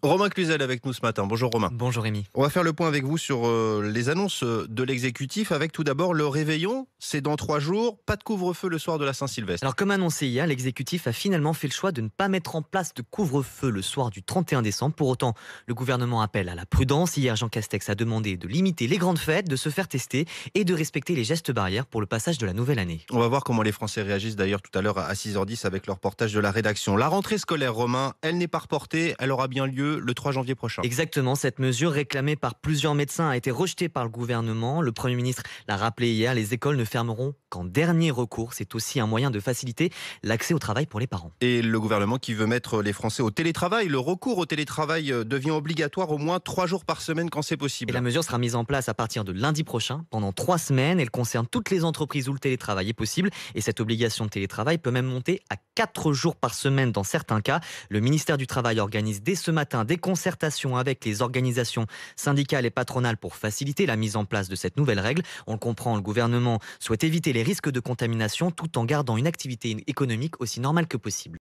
Romain Cluzel avec nous ce matin. Bonjour Romain. Bonjour Rémi. On va faire le point avec vous sur euh, les annonces euh, de l'exécutif avec tout d'abord le réveillon. C'est dans trois jours, pas de couvre-feu le soir de la Saint-Sylvestre. Alors comme annoncé hier, l'exécutif a finalement fait le choix de ne pas mettre en place de couvre-feu le soir du 31 décembre. Pour autant, le gouvernement appelle à la prudence. Hier, Jean Castex a demandé de limiter les grandes fêtes, de se faire tester et de respecter les gestes barrières pour le passage de la nouvelle année. On va voir comment les Français réagissent d'ailleurs tout à l'heure à 6h10 avec leur portage de la rédaction. La rentrée scolaire, Romain, elle n'est pas reportée, elle aura bien lieu le 3 janvier prochain. Exactement, cette mesure réclamée par plusieurs médecins a été rejetée par le gouvernement. Le Premier ministre l'a rappelé hier, les écoles ne fermeront qu'en dernier recours. C'est aussi un moyen de faciliter l'accès au travail pour les parents. Et le gouvernement qui veut mettre les Français au télétravail, le recours au télétravail euh, devient obligatoire au moins trois jours par semaine quand c'est possible. la mesure sera mise en place à partir de lundi prochain, pendant trois semaines. Elle concerne toutes les entreprises où le télétravail est possible. Et cette obligation de télétravail peut même monter à quatre jours par semaine dans certains cas. Le ministère du Travail organise dès ce matin déconcertation des concertations avec les organisations syndicales et patronales pour faciliter la mise en place de cette nouvelle règle. On le comprend, le gouvernement souhaite éviter les risques de contamination tout en gardant une activité économique aussi normale que possible.